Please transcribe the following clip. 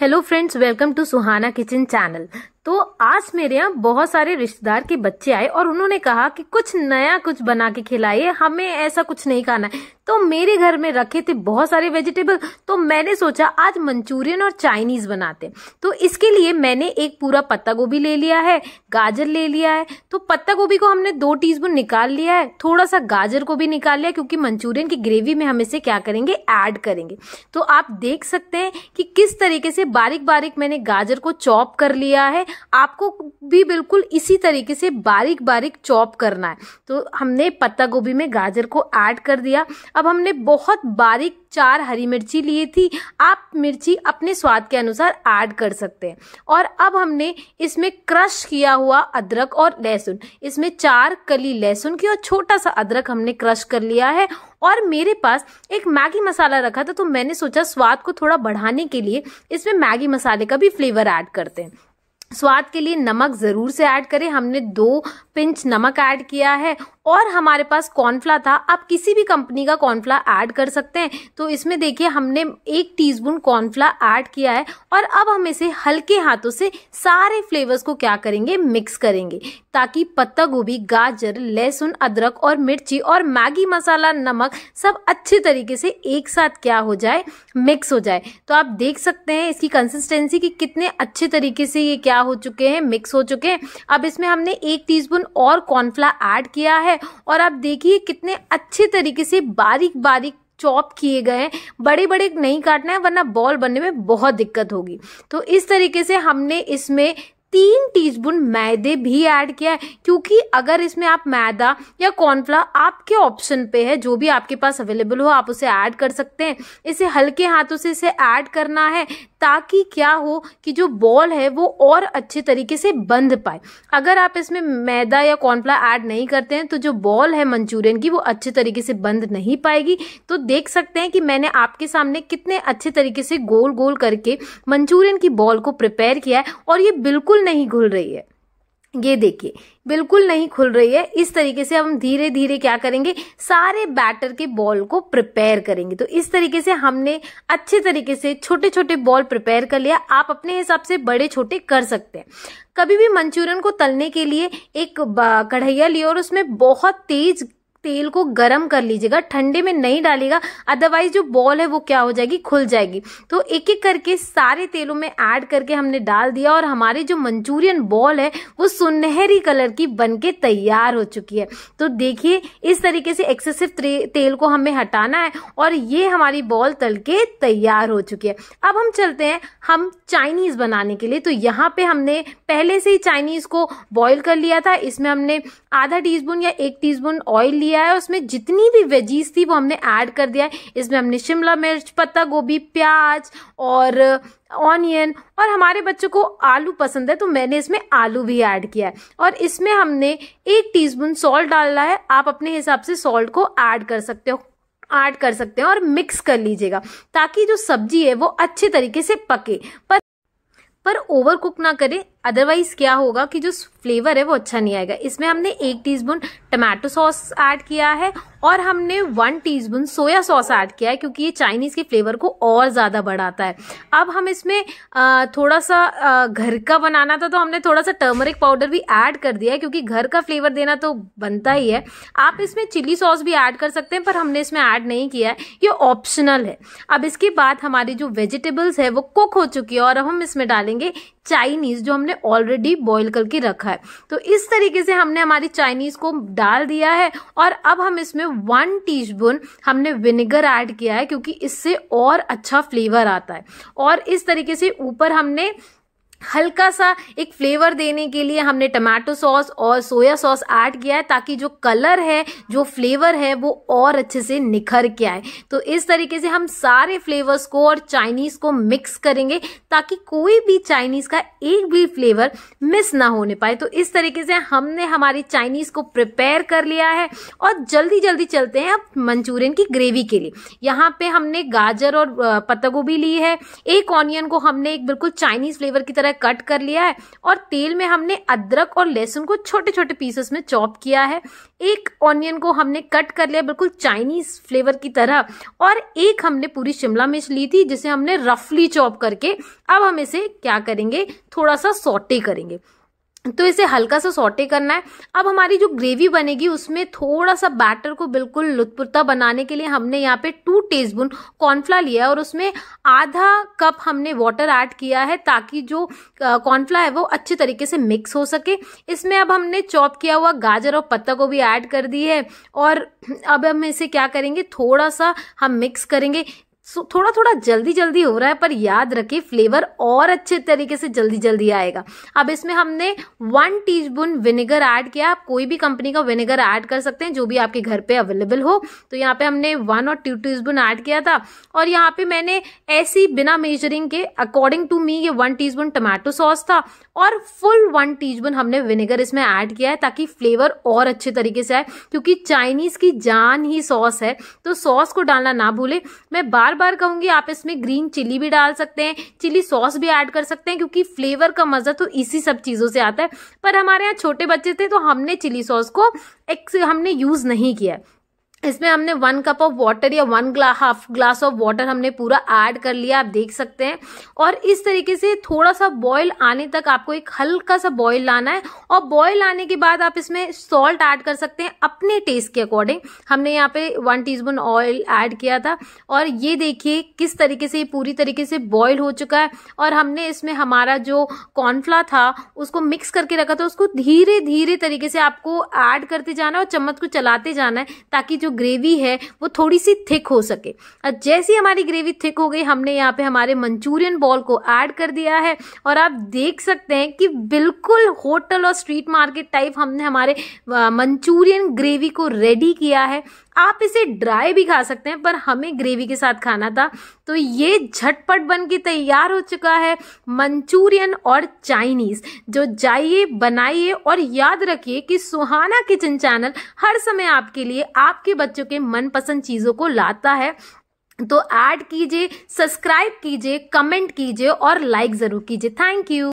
hello friends welcome to Suhana kitchen channel तो आज मेरे यहाँ बहुत सारे रिश्तेदार के बच्चे आए और उन्होंने कहा कि कुछ नया कुछ बना के खिलाइए हमें ऐसा कुछ नहीं खाना है तो मेरे घर में रखे थे बहुत सारे वेजिटेबल तो मैंने सोचा आज मंचूरियन और चाइनीज बनाते तो इसके लिए मैंने एक पूरा पत्ता गोभी ले लिया है गाजर ले लिया है तो पत्ता गोभी को हमने दो टी निकाल लिया है थोड़ा सा गाजर को भी निकाल लिया क्योंकि मंचूरियन की ग्रेवी में हम इसे क्या करेंगे ऐड करेंगे तो आप देख सकते हैं कि किस तरीके से बारीक बारीक मैंने गाजर को चॉप कर लिया है आपको भी बिल्कुल इसी तरीके से बारीक बारीक चॉप करना है तो हमने पत्ता गोभी में गाजर को ऐड कर दिया अब हमने बहुत बारीक चार हरी मिर्ची लिए थी आप मिर्ची अपने स्वाद के अनुसार ऐड कर सकते हैं और अब हमने इसमें क्रश किया हुआ अदरक और लहसुन इसमें चार कली लहसुन की और छोटा सा अदरक हमने क्रश कर लिया है और मेरे पास एक मैगी मसाला रखा था तो मैंने सोचा स्वाद को थोड़ा बढ़ाने के लिए इसमें मैगी मसाले का भी फ्लेवर ऐड करते हैं स्वाद के लिए नमक ज़रूर से ऐड करें हमने दो पिंच नमक ऐड किया है और हमारे पास कॉर्नफ्ला था आप किसी भी कंपनी का कॉर्नफ्ला ऐड कर सकते हैं तो इसमें देखिए हमने एक टीस्पून कॉर्नफ्ला ऐड किया है और अब हम इसे हल्के हाथों से सारे फ्लेवर्स को क्या करेंगे मिक्स करेंगे ताकि पत्ता गोभी गाजर लहसुन अदरक और मिर्ची और मैगी मसाला नमक सब अच्छे तरीके से एक साथ क्या हो जाए मिक्स हो जाए तो आप देख सकते हैं इसकी कंसिस्टेंसी की कितने अच्छे तरीके से ये क्या हो चुके हैं मिक्स हो चुके हैं अब इसमें हमने एक टीस्पून और कॉर्नफ्ला ऐड किया है है और आप देखिए कितने अच्छे तरीके से बारीक बारीक चॉप किए गए हैं बड़े बड़े नहीं काटना है वरना बॉल बनने में बहुत दिक्कत होगी तो इस तरीके से हमने इसमें तीन टीस्पून मैदे भी ऐड किया है क्योंकि अगर इसमें आप मैदा या कॉर्नफ्ला आपके ऑप्शन पे है जो भी आपके पास अवेलेबल हो आप उसे ऐड कर सकते हैं इसे हल्के हाथों से इसे ऐड करना है ताकि क्या हो कि जो बॉल है वो और अच्छे तरीके से बंध पाए अगर आप इसमें मैदा या कॉर्नफ्ला ऐड नहीं करते हैं तो जो बॉल है मंचूरियन की वो अच्छे तरीके से बंध नहीं पाएगी तो देख सकते हैं कि मैंने आपके सामने कितने अच्छे तरीके से गोल गोल करके मंचूरियन की बॉल को प्रिपेयर किया है और ये बिल्कुल नहीं घुल रही है ये देखिए बिल्कुल नहीं खुल रही है इस तरीके से हम धीरे धीरे क्या करेंगे सारे बैटर के बॉल को प्रिपेयर करेंगे तो इस तरीके से हमने अच्छे तरीके से छोटे छोटे बॉल प्रिपेयर कर लिया आप अपने हिसाब से बड़े छोटे कर सकते हैं कभी भी मंचूरियन को तलने के लिए एक कढ़ैया लिया और उसमें बहुत तेज तेल को गरम कर लीजिएगा ठंडे में नहीं डालिएगा अदरवाइज जो बॉल है वो क्या हो जाएगी खुल जाएगी तो एक एक करके सारे तेलों में ऐड करके हमने डाल दिया और हमारे जो मंचूरियन बॉल है वो सुनहरी कलर की बन के तैयार हो चुकी है तो देखिए इस तरीके से एक्सेसिव तेल को हमें हटाना है और ये हमारी बॉल तल के तैयार हो चुकी है अब हम चलते हैं हम चाइनीज़ बनाने के लिए तो यहाँ पे हमने पहले से ही चाइनीज़ को बॉइल कर लिया था इसमें हमने आधा टी या एक टी ऑयल लिया दिया है उसमें जितनी भी वेजीज थी वो हमने ऐड कर दिया है इसमें हमने शिमला मिर्च पत्ता गोभी प्याज और ऑनियन uh, और हमारे बच्चों को आलू पसंद है तो मैंने इसमें आलू भी ऐड किया है और इसमें हमने एक टीस्पून सॉल्ट डालना है आप अपने हिसाब से सॉल्ट को ऐड कर सकते हो ऐड कर सकते हैं और मिक्स कर लीजिएगा ताकि जो सब्जी है वो अच्छे तरीके से पके पर पर ओवर कुक ना करें अदरवाइज क्या होगा कि जो फ्लेवर है वो अच्छा नहीं आएगा इसमें हमने एक टीस्पून टमाटो सॉस ऐड किया है और हमने one teaspoon soya sauce add किया है क्योंकि ये चाइनीज़ के फ्लेवर को और ज़्यादा बढ़ाता है अब हम इसमें थोड़ा सा घर का बनाना था तो हमने थोड़ा सा टर्मरिक पाउडर भी ऐड कर दिया है क्योंकि घर का फ्लेवर देना तो बनता ही है आप इसमें चिली सॉस भी ऐड कर सकते हैं पर हमने इसमें ऐड नहीं किया है ये ऑप्शनल है अब इसके बाद हमारी जो वेजिटेबल्स है वो कुक हो चुकी है और अब हम इसमें डालेंगे चाइनीज जो हमने ऑलरेडी बॉईल करके रखा है तो इस तरीके से हमने हमारी चाइनीज को डाल दिया है और अब हम इसमें वन टीस्पून हमने विनेगर ऐड किया है क्योंकि इससे और अच्छा फ्लेवर आता है और इस तरीके से ऊपर हमने हल्का सा एक फ्लेवर देने के लिए हमने टमाटो सॉस और सोया सॉस ऐड किया है ताकि जो कलर है जो फ्लेवर है वो और अच्छे से निखर के आए तो इस तरीके से हम सारे फ्लेवर्स को और चाइनीज़ को मिक्स करेंगे ताकि कोई भी चाइनीज़ का एक भी फ्लेवर मिस ना होने पाए तो इस तरीके से हमने हमारी चाइनीज़ को प्रिपेयर कर लिया है और जल्दी जल्दी चलते हैं अब मंचूरियन की ग्रेवी के लिए यहाँ पर हमने गाजर और पत्ता गोभी ली है एक ऑनियन को हमने एक बिल्कुल चाइनीज़ फ्लेवर की तरह तरह कट कर लिया है और तेल में हमने अदरक और लहसुन को छोटे छोटे पीसेस में चॉप किया है एक ऑनियन को हमने कट कर लिया बिल्कुल चाइनीज फ्लेवर की तरह और एक हमने पूरी शिमला मिर्च ली थी जिसे हमने रफली चॉप करके अब हम इसे क्या करेंगे थोड़ा सा सोटे करेंगे तो इसे हल्का सा सोटे करना है अब हमारी जो ग्रेवी बनेगी उसमें थोड़ा सा बैटर को बिल्कुल लुतपुरता बनाने के लिए हमने यहाँ पे टू टेस्पून कॉर्नफ्ला लिया है और उसमें आधा कप हमने वाटर ऐड किया है ताकि जो कॉर्नफ्ला है वो अच्छे तरीके से मिक्स हो सके इसमें अब हमने चॉप किया हुआ गाजर और पत्ता को भी ऐड कर दी है और अब हम इसे क्या करेंगे थोड़ा सा हम मिक्स करेंगे थोड़ा थोड़ा जल्दी जल्दी हो रहा है पर याद रखिए फ्लेवर और अच्छे तरीके से जल्दी जल्दी आएगा अब इसमें हमने one teaspoon vinegar add किया आप कोई भी कंपनी का विनेगर ऐड कर सकते हैं जो भी आपके घर पे अवेलेबल हो तो यहाँ पे हमने वन और टू टी स्पून ऐड किया था और यहाँ पे मैंने ऐसी बिना मेजरिंग के अकॉर्डिंग टू मी ये one teaspoon tomato sauce था और फुल वन टी स्पून हमने विनेगर इसमें ऐड किया है ताकि फ्लेवर और अच्छे तरीके से आए क्योंकि चाइनीज़ की जान ही सॉस है तो सॉस को डालना ना भूले मैं बार बार कहूंगी आप इसमें ग्रीन चिली भी डाल सकते हैं चिली सॉस भी ऐड कर सकते हैं क्योंकि फ्लेवर का मजा तो इसी सब चीज़ों से आता है पर हमारे यहाँ छोटे बच्चे थे तो हमने चिली सॉस को एक हमने यूज़ नहीं किया इसमें हमने वन कप ऑफ वाटर या one glass half glass of water हमने पूरा ऐड कर लिया आप देख सकते हैं और इस तरीके से थोड़ा सा बॉयल आने तक आपको एक हल्का सा बॉयल लाना है और बॉयल आने के बाद आप इसमें सॉल्ट ऐड कर सकते हैं अपने टेस्ट के अकॉर्डिंग हमने यहाँ पे वन टीस्पून ऑयल ऐड किया था और ये देखिए किस तरीके से ये पूरी तरीके से बॉयल हो चुका है और हमने इसमें हमारा जो कॉर्नफ्ला था उसको मिक्स करके रखा था उसको धीरे धीरे तरीके से आपको ऐड करते जाना है और चम्मच को चलाते जाना है ताकि जो ग्रेवी है वो थोड़ी सी थिक हो सके अब जैसे हमारी ग्रेवी थिक हो गई हमने यहाँ पे हमारे मंचूरियन बॉल को ऐड कर दिया है और आप देख सकते हैं कि बिल्कुल होटल और स्ट्रीट मार्केट टाइप हमने हमारे मंचूरियन ग्रेवी को रेडी किया है आप इसे ड्राई भी खा सकते हैं पर हमें ग्रेवी के साथ खाना था तो ये झटपट बन के तैयार हो चुका है मंचूरियन और चाइनीज जो जाइए बनाइए और याद रखिए कि सुहाना किचन चैनल हर समय आपके लिए आपके बच्चों के मनपसंद चीज़ों को लाता है तो ऐड कीजिए सब्सक्राइब कीजिए कमेंट कीजिए और लाइक ज़रूर कीजिए थैंक यू